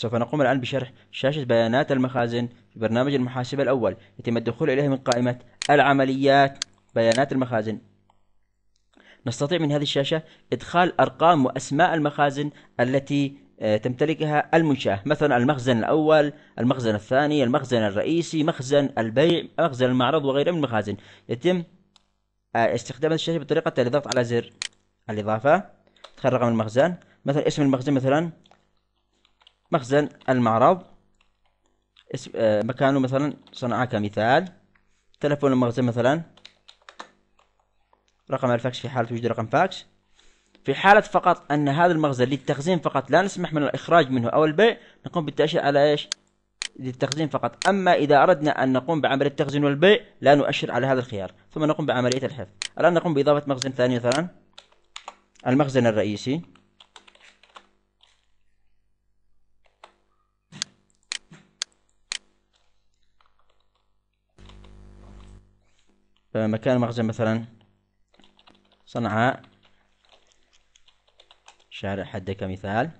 سوف نقوم الآن بشرح شاشة بيانات المخازن في برنامج المحاسبة الأول يتم الدخول إليها من قائمة العمليات بيانات المخازن نستطيع من هذه الشاشة إدخال أرقام وأسماء المخازن التي آه، تمتلكها المنشأة مثلا المخزن الأول المخزن الثاني المخزن الرئيسي مخزن البيع مخزن المعرض وغيره من المخازن يتم آه، استخدام الشاشة بطريقة الضغط على زر الإضافة ادخال رقم المخزن مثلا اسم المخزن مثلا مخزن المعرض اسم آه، مكانه مثلا صنعاء كمثال تلفون المخزن مثلا رقم الفاكس في حالة وجود رقم فاكس في حالة فقط أن هذا المخزن للتخزين فقط لا نسمح من الإخراج منه أو البيع نقوم بالتأشير على إيش للتخزين فقط أما إذا أردنا أن نقوم بعملية التخزين والبيع لا نؤشر على هذا الخيار ثم نقوم بعملية الحفظ الآن نقوم بإضافة مخزن ثاني مثلا المخزن الرئيسي مكان مخزن مثلا صنعاء شارع حد كمثال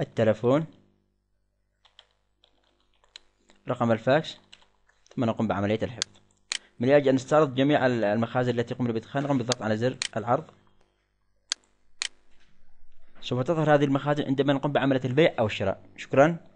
التلفون رقم الفاكس ثم نقوم بعملية الحفظ من أجل أن نستعرض جميع المخازن التي قمنا بإدخالها نقوم بالضغط على زر العرض سوف تظهر هذه المخازن عندما نقوم بعملية البيع أو الشراء شكرا